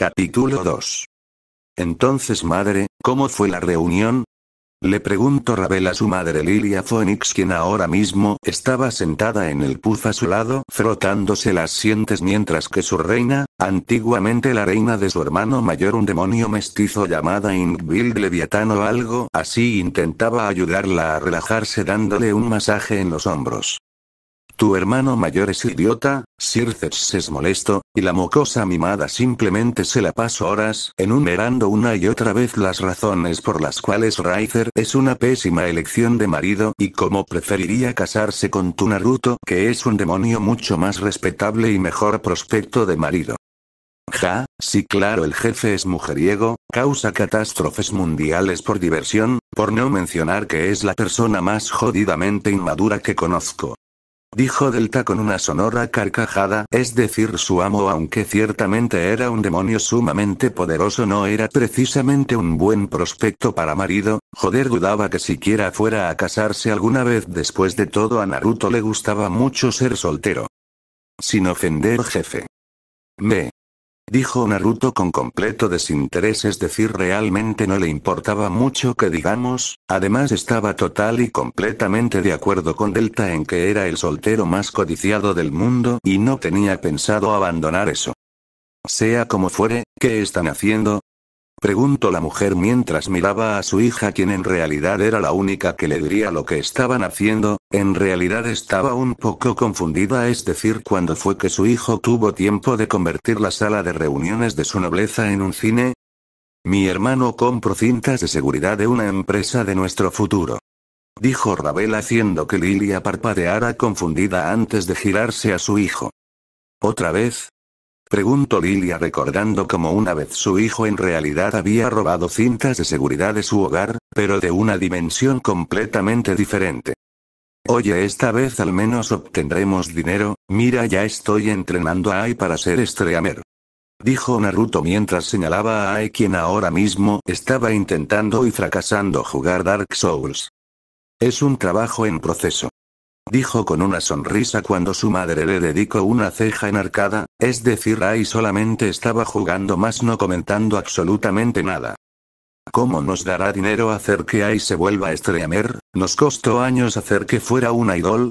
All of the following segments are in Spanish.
Capítulo 2. Entonces madre, ¿cómo fue la reunión? Le preguntó Rabel a su madre Lilia Phoenix quien ahora mismo estaba sentada en el puz a su lado frotándose las sientes mientras que su reina, antiguamente la reina de su hermano mayor un demonio mestizo llamada Ingvild Leviatán o algo así intentaba ayudarla a relajarse dándole un masaje en los hombros. Tu hermano mayor es idiota, se es molesto, y la mocosa mimada simplemente se la paso horas enumerando una y otra vez las razones por las cuales Rizer es una pésima elección de marido y cómo preferiría casarse con tu Naruto que es un demonio mucho más respetable y mejor prospecto de marido. Ja, sí claro el jefe es mujeriego, causa catástrofes mundiales por diversión, por no mencionar que es la persona más jodidamente inmadura que conozco dijo Delta con una sonora carcajada, es decir, su amo aunque ciertamente era un demonio sumamente poderoso no era precisamente un buen prospecto para marido, joder dudaba que siquiera fuera a casarse alguna vez después de todo a Naruto le gustaba mucho ser soltero. Sin ofender jefe. Me. Dijo Naruto con completo desinterés, es decir, realmente no le importaba mucho que digamos, además estaba total y completamente de acuerdo con Delta en que era el soltero más codiciado del mundo y no tenía pensado abandonar eso. Sea como fuere, ¿qué están haciendo? Preguntó la mujer mientras miraba a su hija quien en realidad era la única que le diría lo que estaban haciendo, en realidad estaba un poco confundida es decir cuando fue que su hijo tuvo tiempo de convertir la sala de reuniones de su nobleza en un cine. Mi hermano compró cintas de seguridad de una empresa de nuestro futuro. Dijo Rabel haciendo que Lilia parpadeara confundida antes de girarse a su hijo. Otra vez, Preguntó Lilia recordando cómo una vez su hijo en realidad había robado cintas de seguridad de su hogar, pero de una dimensión completamente diferente. Oye, esta vez al menos obtendremos dinero, mira ya estoy entrenando a Ai para ser estreamer. Dijo Naruto mientras señalaba a Ai quien ahora mismo estaba intentando y fracasando jugar Dark Souls. Es un trabajo en proceso dijo con una sonrisa cuando su madre le dedicó una ceja enarcada, es decir, Ai solamente estaba jugando más no comentando absolutamente nada. ¿Cómo nos dará dinero hacer que Ai se vuelva a estreamer? ¿Nos costó años hacer que fuera un idol?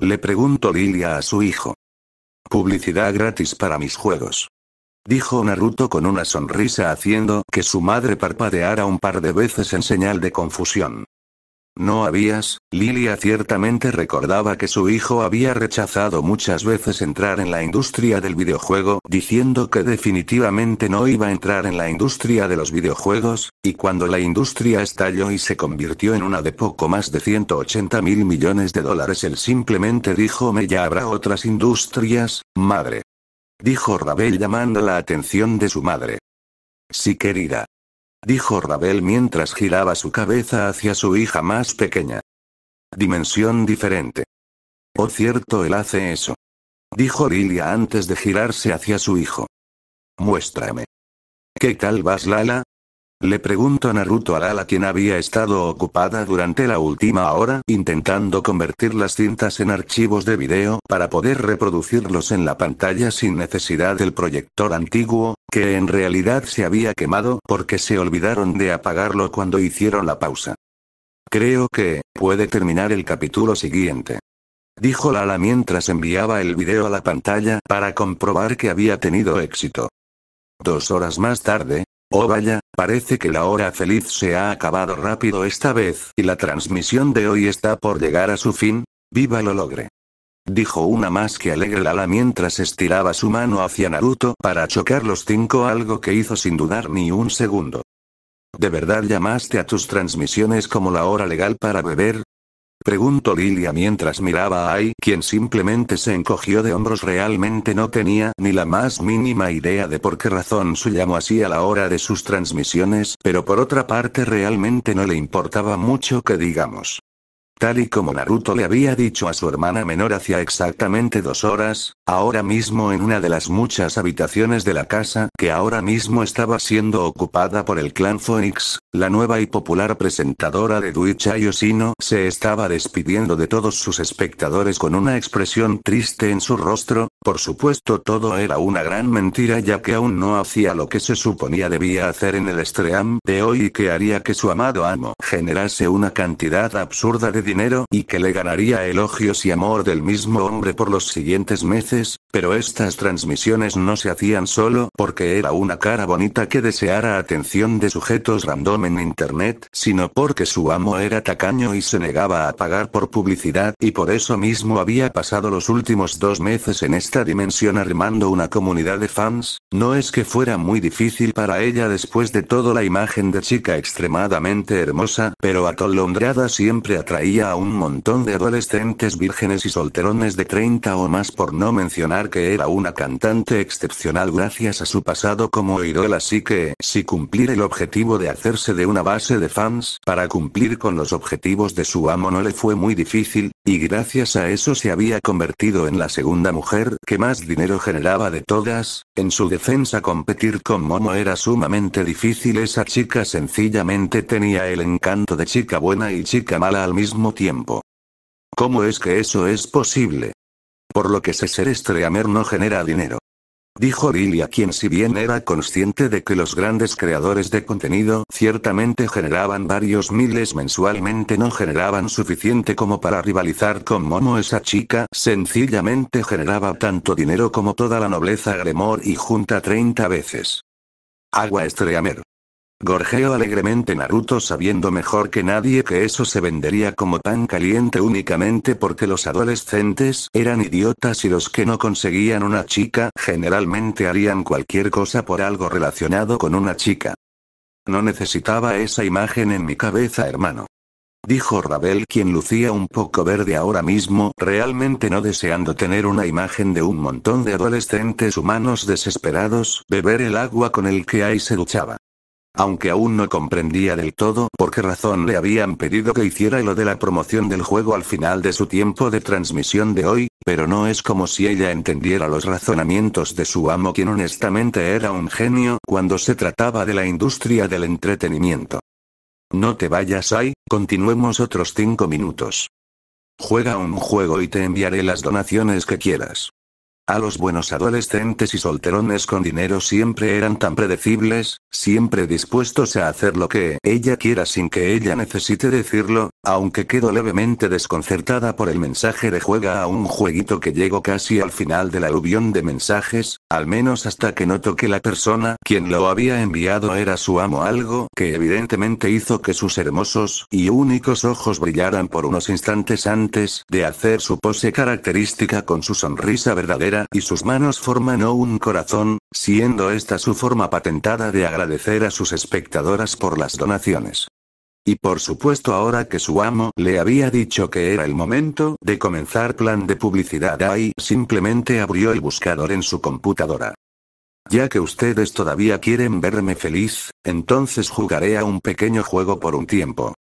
Le preguntó Lilia a su hijo. Publicidad gratis para mis juegos. Dijo Naruto con una sonrisa haciendo que su madre parpadeara un par de veces en señal de confusión. No habías, Lilia ciertamente recordaba que su hijo había rechazado muchas veces entrar en la industria del videojuego, diciendo que definitivamente no iba a entrar en la industria de los videojuegos, y cuando la industria estalló y se convirtió en una de poco más de 180 mil millones de dólares, él simplemente dijo, me ya habrá otras industrias, madre. Dijo Rabel llamando la atención de su madre. Sí querida dijo Rabel mientras giraba su cabeza hacia su hija más pequeña. Dimensión diferente. Por oh, cierto, él hace eso. Dijo Lilia antes de girarse hacia su hijo. Muéstrame. ¿Qué tal vas, Lala? Le a Naruto a Lala quien había estado ocupada durante la última hora intentando convertir las cintas en archivos de video para poder reproducirlos en la pantalla sin necesidad del proyector antiguo, que en realidad se había quemado porque se olvidaron de apagarlo cuando hicieron la pausa. Creo que, puede terminar el capítulo siguiente. Dijo Lala mientras enviaba el video a la pantalla para comprobar que había tenido éxito. Dos horas más tarde, Oh vaya, parece que la hora feliz se ha acabado rápido esta vez y la transmisión de hoy está por llegar a su fin. ¡Viva lo logre! Dijo una más que alegre Lala mientras estiraba su mano hacia Naruto para chocar los cinco, algo que hizo sin dudar ni un segundo. ¿De verdad llamaste a tus transmisiones como la hora legal para beber? Preguntó Lilia mientras miraba a Ai, quien simplemente se encogió de hombros. Realmente no tenía ni la más mínima idea de por qué razón su llamó así a la hora de sus transmisiones, pero por otra parte realmente no le importaba mucho que digamos. Tal y como Naruto le había dicho a su hermana menor hacía exactamente dos horas, ahora mismo en una de las muchas habitaciones de la casa que ahora mismo estaba siendo ocupada por el clan Phoenix, la nueva y popular presentadora de Duicha Yoshino se estaba despidiendo de todos sus espectadores con una expresión triste en su rostro, por supuesto todo era una gran mentira ya que aún no hacía lo que se suponía debía hacer en el estream de hoy y que haría que su amado amo generase una cantidad absurda de dinero, y que le ganaría elogios y amor del mismo hombre por los siguientes meses, pero estas transmisiones no se hacían solo porque era una cara bonita que deseara atención de sujetos random en Internet, sino porque su amo era tacaño y se negaba a pagar por publicidad, y por eso mismo había pasado los últimos dos meses en esta dimensión armando una comunidad de fans, no es que fuera muy difícil para ella después de todo la imagen de chica extremadamente hermosa, pero atolondrada siempre atraía a un montón de adolescentes vírgenes y solterones de 30 o más por no mencionar que era una cantante excepcional gracias a su pasado como idol así que, si cumplir el objetivo de hacerse de una base de fans para cumplir con los objetivos de su amo no le fue muy difícil, y gracias a eso se había convertido en la segunda mujer que más dinero generaba de todas, en su defensa competir con Momo era sumamente difícil esa chica sencillamente tenía el encanto de chica buena y chica mala al mismo tiempo. ¿Cómo es que eso es posible? Por lo que se ser Estreamer no genera dinero dijo Lily a quien si bien era consciente de que los grandes creadores de contenido ciertamente generaban varios miles mensualmente no generaban suficiente como para rivalizar con Momo esa chica sencillamente generaba tanto dinero como toda la nobleza Gremor y junta 30 veces. Agua Estreamer. Gorjeó alegremente Naruto sabiendo mejor que nadie que eso se vendería como tan caliente únicamente porque los adolescentes eran idiotas y los que no conseguían una chica generalmente harían cualquier cosa por algo relacionado con una chica. No necesitaba esa imagen en mi cabeza hermano. Dijo Rabel quien lucía un poco verde ahora mismo, realmente no deseando tener una imagen de un montón de adolescentes humanos desesperados, beber el agua con el que ahí se duchaba. Aunque aún no comprendía del todo por qué razón le habían pedido que hiciera lo de la promoción del juego al final de su tiempo de transmisión de hoy, pero no es como si ella entendiera los razonamientos de su amo quien honestamente era un genio cuando se trataba de la industria del entretenimiento. No te vayas ahí, continuemos otros cinco minutos. Juega un juego y te enviaré las donaciones que quieras. A los buenos adolescentes y solterones con dinero siempre eran tan predecibles, siempre dispuestos a hacer lo que ella quiera sin que ella necesite decirlo, aunque quedó levemente desconcertada por el mensaje de juega a un jueguito que llegó casi al final del aluvión de mensajes, al menos hasta que notó que la persona quien lo había enviado era su amo algo que evidentemente hizo que sus hermosos y únicos ojos brillaran por unos instantes antes de hacer su pose característica con su sonrisa verdadera y sus manos forman un corazón, siendo esta su forma patentada de agradecer a sus espectadoras por las donaciones. Y por supuesto ahora que su amo le había dicho que era el momento de comenzar plan de publicidad ahí simplemente abrió el buscador en su computadora. Ya que ustedes todavía quieren verme feliz, entonces jugaré a un pequeño juego por un tiempo.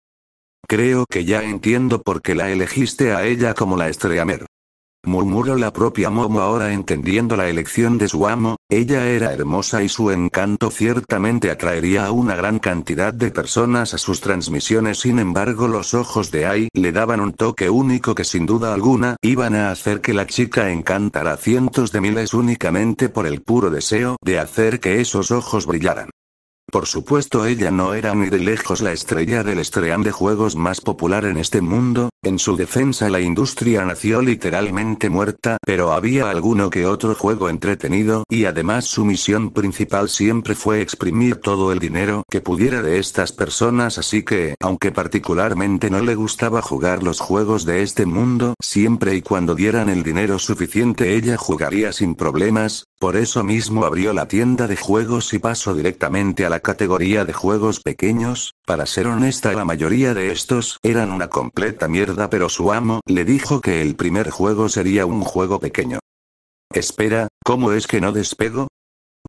Creo que ya entiendo por qué la elegiste a ella como la estreamer murmuró la propia Momo ahora entendiendo la elección de su amo, ella era hermosa y su encanto ciertamente atraería a una gran cantidad de personas a sus transmisiones sin embargo los ojos de Ai le daban un toque único que sin duda alguna iban a hacer que la chica encantara cientos de miles únicamente por el puro deseo de hacer que esos ojos brillaran. Por supuesto ella no era ni de lejos la estrella del estreán de juegos más popular en este mundo, en su defensa la industria nació literalmente muerta, pero había alguno que otro juego entretenido y además su misión principal siempre fue exprimir todo el dinero que pudiera de estas personas así que, aunque particularmente no le gustaba jugar los juegos de este mundo, siempre y cuando dieran el dinero suficiente ella jugaría sin problemas, por eso mismo abrió la tienda de juegos y pasó directamente a la categoría de juegos pequeños, para ser honesta la mayoría de estos eran una completa mierda pero su amo le dijo que el primer juego sería un juego pequeño. Espera, ¿cómo es que no despego?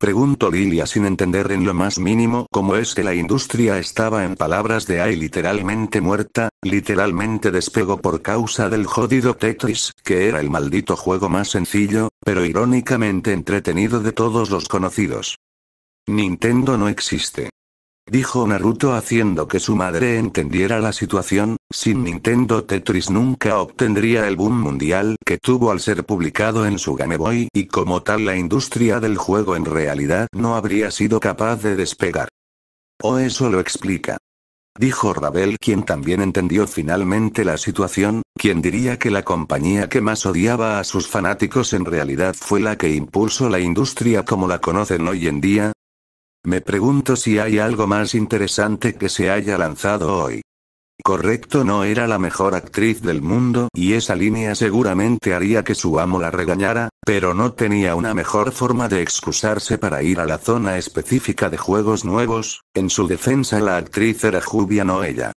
Preguntó Lilia sin entender en lo más mínimo cómo es que la industria estaba en palabras de hay literalmente muerta, literalmente despegó por causa del jodido Tetris, que era el maldito juego más sencillo, pero irónicamente entretenido de todos los conocidos. Nintendo no existe. Dijo Naruto haciendo que su madre entendiera la situación, sin Nintendo Tetris nunca obtendría el boom mundial que tuvo al ser publicado en su Game Boy y como tal la industria del juego en realidad no habría sido capaz de despegar. O eso lo explica. Dijo Ravel quien también entendió finalmente la situación, quien diría que la compañía que más odiaba a sus fanáticos en realidad fue la que impulsó la industria como la conocen hoy en día. Me pregunto si hay algo más interesante que se haya lanzado hoy correcto no era la mejor actriz del mundo y esa línea seguramente haría que su amo la regañara, pero no tenía una mejor forma de excusarse para ir a la zona específica de juegos nuevos, en su defensa la actriz era jubia no ella.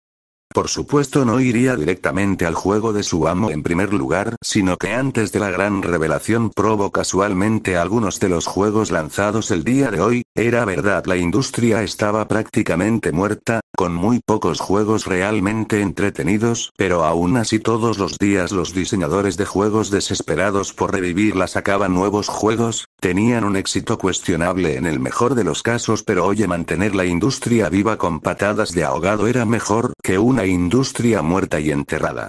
Por supuesto no iría directamente al juego de su amo en primer lugar, sino que antes de la gran revelación probó casualmente algunos de los juegos lanzados el día de hoy, era verdad la industria estaba prácticamente muerta, con muy pocos juegos realmente entretenidos, pero aún así todos los días los diseñadores de juegos desesperados por revivirla sacaban nuevos juegos, tenían un éxito cuestionable en el mejor de los casos, pero oye mantener la industria viva con patadas de ahogado era mejor que una industria muerta y enterrada.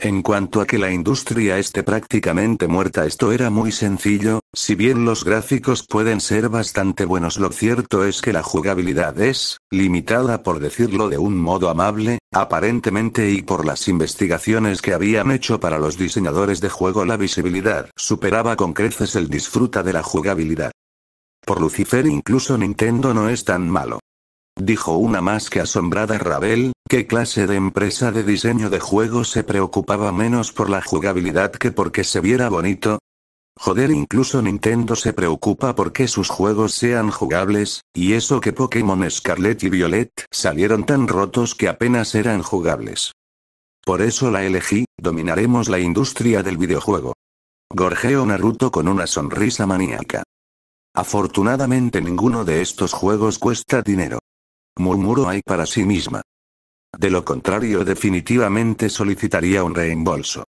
En cuanto a que la industria esté prácticamente muerta, esto era muy sencillo, si bien los gráficos pueden ser bastante buenos, lo cierto es que la jugabilidad es, limitada por decirlo de un modo amable, aparentemente y por las investigaciones que habían hecho para los diseñadores de juego la visibilidad superaba con creces el disfruta de la jugabilidad. Por Lucifer incluso Nintendo no es tan malo. Dijo una más que asombrada Ravel, ¿Qué clase de empresa de diseño de juegos se preocupaba menos por la jugabilidad que porque se viera bonito? Joder, incluso Nintendo se preocupa porque sus juegos sean jugables, y eso que Pokémon Scarlet y Violet salieron tan rotos que apenas eran jugables. Por eso la elegí, dominaremos la industria del videojuego. Gorgeo Naruto con una sonrisa maníaca. Afortunadamente ninguno de estos juegos cuesta dinero. Murmuró Ay para sí misma. De lo contrario definitivamente solicitaría un reembolso.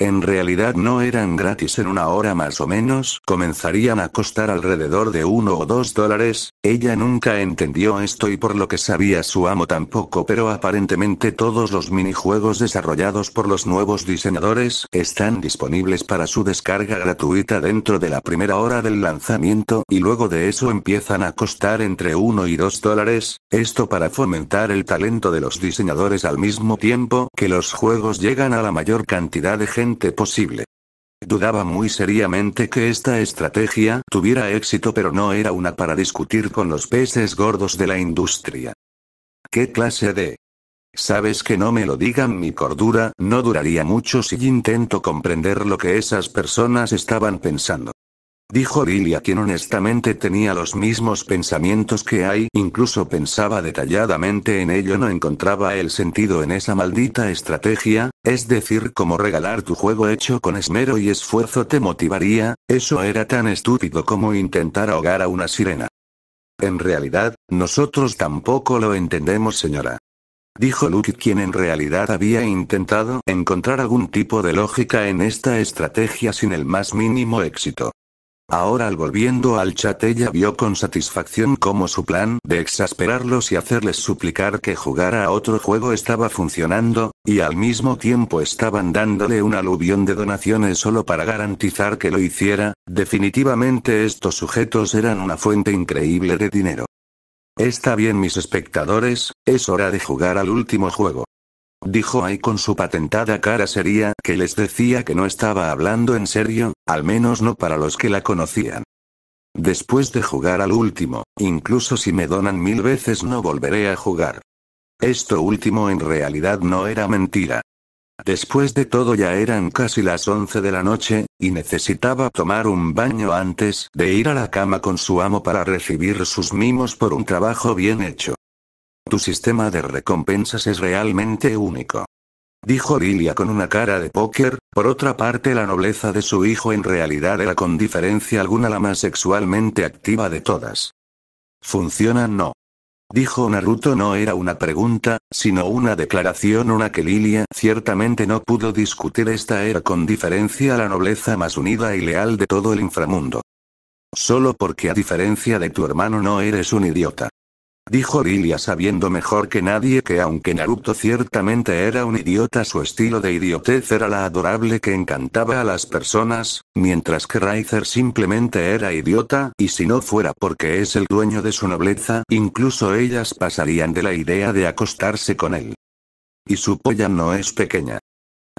En realidad no eran gratis en una hora más o menos, comenzarían a costar alrededor de uno o dos dólares, ella nunca entendió esto y por lo que sabía su amo tampoco, pero aparentemente todos los minijuegos desarrollados por los nuevos diseñadores están disponibles para su descarga gratuita dentro de la primera hora del lanzamiento y luego de eso empiezan a costar entre uno y dos dólares, esto para fomentar el talento de los diseñadores al mismo tiempo que los juegos llegan a la mayor cantidad de gente posible. Dudaba muy seriamente que esta estrategia tuviera éxito pero no era una para discutir con los peces gordos de la industria. ¿Qué clase de... Sabes que no me lo digan mi cordura, no duraría mucho si intento comprender lo que esas personas estaban pensando. Dijo Lilia quien honestamente tenía los mismos pensamientos que hay, incluso pensaba detalladamente en ello, no encontraba el sentido en esa maldita estrategia, es decir, como regalar tu juego hecho con esmero y esfuerzo te motivaría, eso era tan estúpido como intentar ahogar a una sirena. En realidad, nosotros tampoco lo entendemos señora. Dijo Luke quien en realidad había intentado encontrar algún tipo de lógica en esta estrategia sin el más mínimo éxito. Ahora al volviendo al chat ella vio con satisfacción cómo su plan de exasperarlos y hacerles suplicar que jugara a otro juego estaba funcionando, y al mismo tiempo estaban dándole un aluvión de donaciones solo para garantizar que lo hiciera, definitivamente estos sujetos eran una fuente increíble de dinero. Está bien mis espectadores, es hora de jugar al último juego. Dijo ahí con su patentada cara seria que les decía que no estaba hablando en serio, al menos no para los que la conocían. Después de jugar al último, incluso si me donan mil veces no volveré a jugar. Esto último en realidad no era mentira. Después de todo ya eran casi las 11 de la noche, y necesitaba tomar un baño antes de ir a la cama con su amo para recibir sus mimos por un trabajo bien hecho. Tu sistema de recompensas es realmente único. Dijo Lilia con una cara de póker, por otra parte la nobleza de su hijo en realidad era con diferencia alguna la más sexualmente activa de todas. ¿Funciona no? Dijo Naruto no era una pregunta, sino una declaración una que Lilia ciertamente no pudo discutir esta era con diferencia la nobleza más unida y leal de todo el inframundo. Solo porque a diferencia de tu hermano no eres un idiota dijo Lilia sabiendo mejor que nadie que aunque Naruto ciertamente era un idiota su estilo de idiotez era la adorable que encantaba a las personas, mientras que Raizer simplemente era idiota y si no fuera porque es el dueño de su nobleza, incluso ellas pasarían de la idea de acostarse con él. Y su polla no es pequeña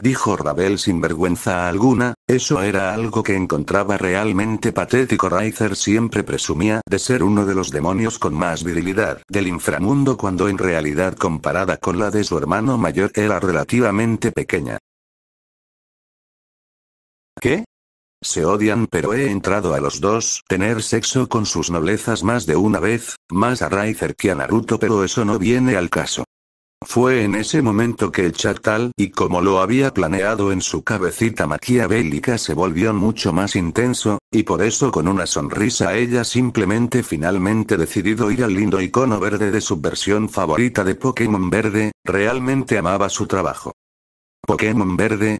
dijo Rabel sin vergüenza alguna, eso era algo que encontraba realmente patético. Raizer siempre presumía de ser uno de los demonios con más virilidad del inframundo cuando en realidad comparada con la de su hermano mayor era relativamente pequeña. ¿Qué? Se odian pero he entrado a los dos tener sexo con sus noblezas más de una vez, más a Raizer que a Naruto pero eso no viene al caso. Fue en ese momento que el Chatal, y como lo había planeado en su cabecita maquiavélica, se volvió mucho más intenso, y por eso con una sonrisa ella simplemente finalmente decidido ir al lindo icono verde de su versión favorita de Pokémon Verde, realmente amaba su trabajo. Pokémon Verde,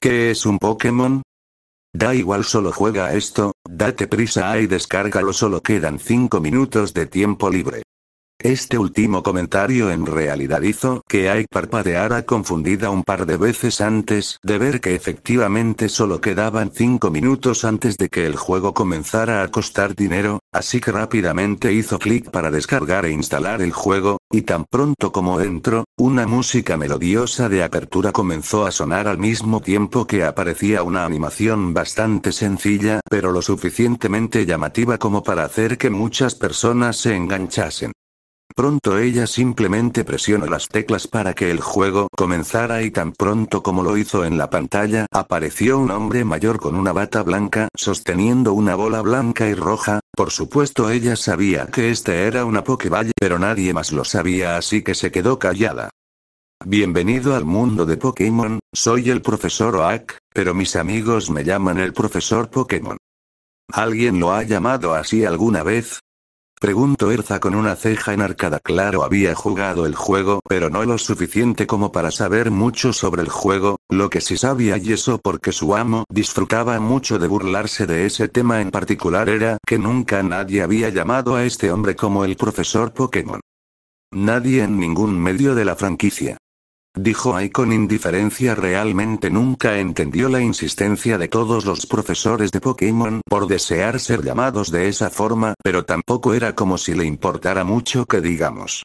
¿Qué es un Pokémon? Da igual, solo juega esto, date prisa y descárgalo, solo quedan 5 minutos de tiempo libre. Este último comentario en realidad hizo que Ike parpadeara confundida un par de veces antes de ver que efectivamente solo quedaban 5 minutos antes de que el juego comenzara a costar dinero, así que rápidamente hizo clic para descargar e instalar el juego, y tan pronto como entró, una música melodiosa de apertura comenzó a sonar al mismo tiempo que aparecía una animación bastante sencilla pero lo suficientemente llamativa como para hacer que muchas personas se enganchasen pronto ella simplemente presionó las teclas para que el juego comenzara y tan pronto como lo hizo en la pantalla apareció un hombre mayor con una bata blanca sosteniendo una bola blanca y roja, por supuesto ella sabía que este era una Pokéball pero nadie más lo sabía así que se quedó callada. Bienvenido al mundo de Pokémon, soy el profesor Oak, pero mis amigos me llaman el profesor Pokémon. ¿Alguien lo ha llamado así alguna vez? Preguntó Erza con una ceja enarcada. Claro había jugado el juego, pero no lo suficiente como para saber mucho sobre el juego, lo que sí sabía y eso porque su amo disfrutaba mucho de burlarse de ese tema en particular era que nunca nadie había llamado a este hombre como el profesor Pokémon. Nadie en ningún medio de la franquicia dijo Ai con indiferencia realmente nunca entendió la insistencia de todos los profesores de Pokémon por desear ser llamados de esa forma, pero tampoco era como si le importara mucho que digamos.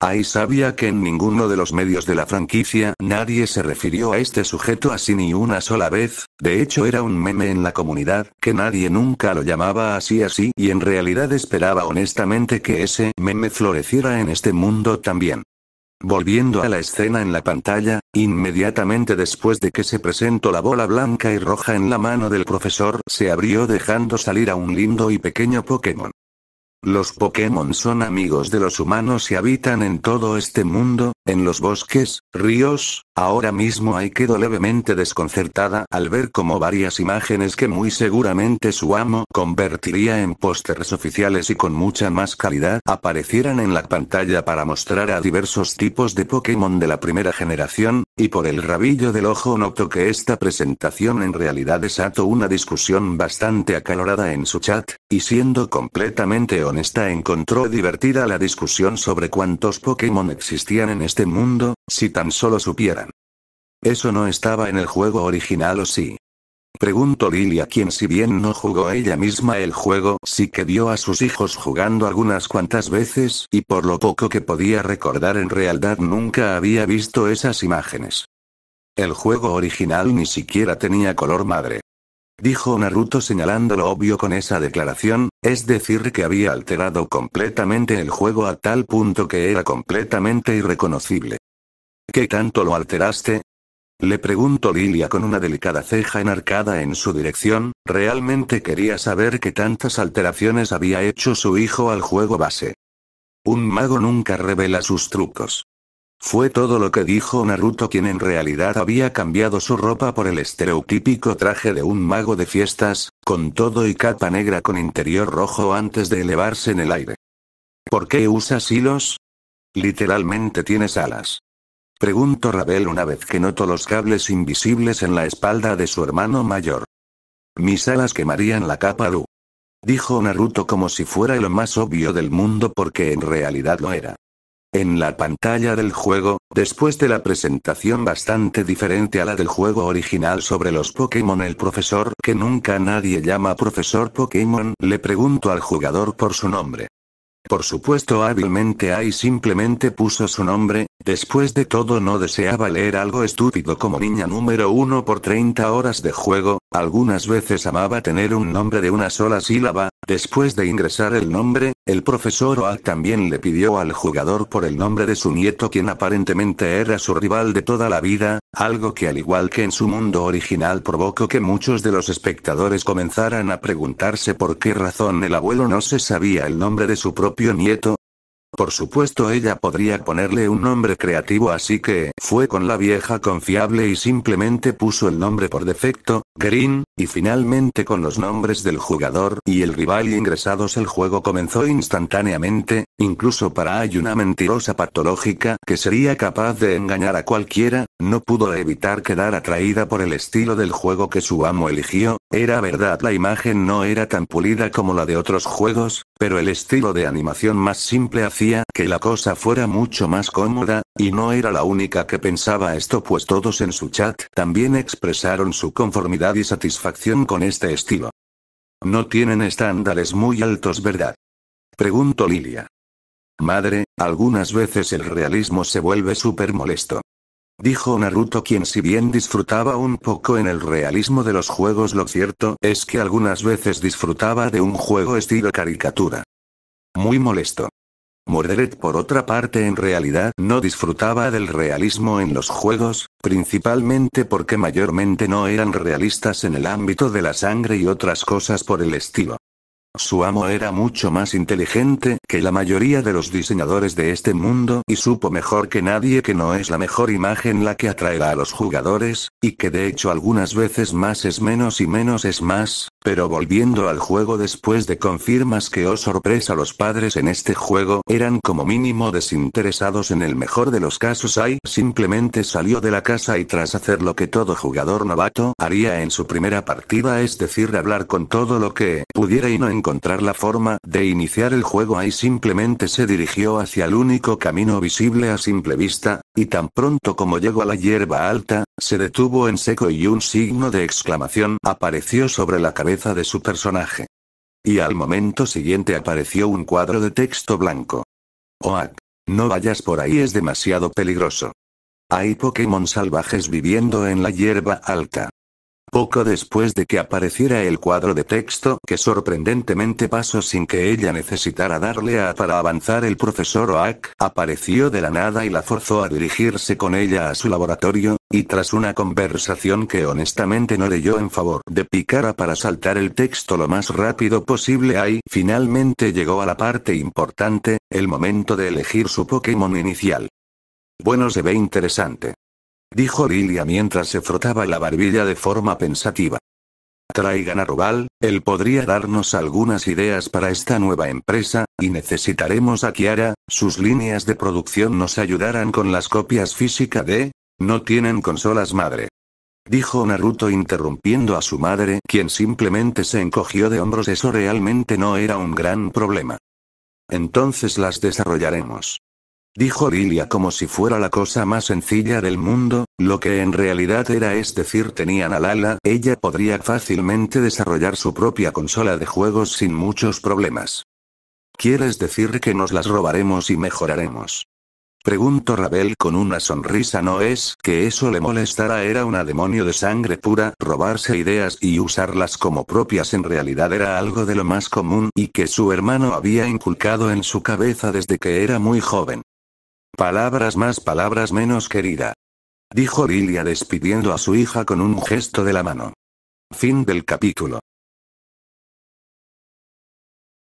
Ai sabía que en ninguno de los medios de la franquicia nadie se refirió a este sujeto así ni una sola vez, de hecho era un meme en la comunidad, que nadie nunca lo llamaba así así y en realidad esperaba honestamente que ese meme floreciera en este mundo también. Volviendo a la escena en la pantalla, inmediatamente después de que se presentó la bola blanca y roja en la mano del profesor se abrió dejando salir a un lindo y pequeño Pokémon. Los Pokémon son amigos de los humanos y habitan en todo este mundo, en los bosques, ríos, ahora mismo ahí quedó levemente desconcertada al ver como varias imágenes que muy seguramente su amo convertiría en pósteres oficiales y con mucha más calidad aparecieran en la pantalla para mostrar a diversos tipos de Pokémon de la primera generación, y por el rabillo del ojo notó que esta presentación en realidad desató una discusión bastante acalorada en su chat, y siendo completamente esta encontró divertida la discusión sobre cuántos Pokémon existían en este mundo, si tan solo supieran. ¿Eso no estaba en el juego original o sí? Preguntó Lilia quien si bien no jugó ella misma el juego, sí que vio a sus hijos jugando algunas cuantas veces, y por lo poco que podía recordar en realidad nunca había visto esas imágenes. El juego original ni siquiera tenía color madre dijo Naruto señalando lo obvio con esa declaración, es decir que había alterado completamente el juego a tal punto que era completamente irreconocible. ¿Qué tanto lo alteraste? Le preguntó Lilia con una delicada ceja enarcada en su dirección, realmente quería saber qué tantas alteraciones había hecho su hijo al juego base. Un mago nunca revela sus trucos. Fue todo lo que dijo Naruto quien en realidad había cambiado su ropa por el estereotípico traje de un mago de fiestas, con todo y capa negra con interior rojo antes de elevarse en el aire. ¿Por qué usas hilos? Literalmente tienes alas. Preguntó Rabel una vez que notó los cables invisibles en la espalda de su hermano mayor. Mis alas quemarían la capa Dijo Naruto como si fuera lo más obvio del mundo porque en realidad lo era. En la pantalla del juego, después de la presentación bastante diferente a la del juego original sobre los Pokémon, el profesor que nunca nadie llama profesor Pokémon le pregunto al jugador por su nombre. Por supuesto hábilmente Ai simplemente puso su nombre, después de todo no deseaba leer algo estúpido como niña número uno por 30 horas de juego, algunas veces amaba tener un nombre de una sola sílaba, después de ingresar el nombre, el profesor Oak también le pidió al jugador por el nombre de su nieto quien aparentemente era su rival de toda la vida, algo que al igual que en su mundo original provocó que muchos de los espectadores comenzaran a preguntarse por qué razón el abuelo no se sabía el nombre de su propio propio nieto, por supuesto ella podría ponerle un nombre creativo así que fue con la vieja confiable y simplemente puso el nombre por defecto, Green, y finalmente con los nombres del jugador y el rival ingresados el juego comenzó instantáneamente, incluso para hay una mentirosa patológica que sería capaz de engañar a cualquiera, no pudo evitar quedar atraída por el estilo del juego que su amo eligió, era verdad la imagen no era tan pulida como la de otros juegos, pero el estilo de animación más simple hacía que la cosa fuera mucho más cómoda, y no era la única que pensaba esto pues todos en su chat también expresaron su conformidad y satisfacción con este estilo. No tienen estándares muy altos, ¿verdad? Preguntó Lilia. Madre, algunas veces el realismo se vuelve súper molesto. Dijo Naruto quien si bien disfrutaba un poco en el realismo de los juegos lo cierto es que algunas veces disfrutaba de un juego estilo caricatura. Muy molesto. Mordred por otra parte en realidad no disfrutaba del realismo en los juegos, principalmente porque mayormente no eran realistas en el ámbito de la sangre y otras cosas por el estilo. Su amo era mucho más inteligente que la mayoría de los diseñadores de este mundo y supo mejor que nadie que no es la mejor imagen la que atraerá a los jugadores, y que de hecho algunas veces más es menos y menos es más, pero volviendo al juego después de confirmas que oh sorpresa los padres en este juego eran como mínimo desinteresados en el mejor de los casos hay simplemente salió de la casa y tras hacer lo que todo jugador novato haría en su primera partida es decir hablar con todo lo que pudiera y no encontrar encontrar la forma de iniciar el juego ahí simplemente se dirigió hacia el único camino visible a simple vista, y tan pronto como llegó a la hierba alta, se detuvo en seco y un signo de exclamación apareció sobre la cabeza de su personaje. Y al momento siguiente apareció un cuadro de texto blanco. Oak. No vayas por ahí es demasiado peligroso. Hay Pokémon salvajes viviendo en la hierba alta. Poco después de que apareciera el cuadro de texto que sorprendentemente pasó sin que ella necesitara darle a para avanzar el profesor Oak, apareció de la nada y la forzó a dirigirse con ella a su laboratorio, y tras una conversación que honestamente no leyó en favor de Picara para saltar el texto lo más rápido posible ahí, finalmente llegó a la parte importante, el momento de elegir su Pokémon inicial. Bueno se ve interesante dijo Lilia mientras se frotaba la barbilla de forma pensativa. Traigan a Rubal, él podría darnos algunas ideas para esta nueva empresa, y necesitaremos a Kiara, sus líneas de producción nos ayudarán con las copias físicas de... No tienen consolas madre. Dijo Naruto interrumpiendo a su madre, quien simplemente se encogió de hombros. Eso realmente no era un gran problema. Entonces las desarrollaremos dijo Lilia como si fuera la cosa más sencilla del mundo, lo que en realidad era es decir tenían a Lala, ella podría fácilmente desarrollar su propia consola de juegos sin muchos problemas. ¿Quieres decir que nos las robaremos y mejoraremos? Preguntó Rabel con una sonrisa no es que eso le molestara era una demonio de sangre pura, robarse ideas y usarlas como propias en realidad era algo de lo más común y que su hermano había inculcado en su cabeza desde que era muy joven. Palabras más palabras menos querida. Dijo Lilia despidiendo a su hija con un gesto de la mano. Fin del capítulo.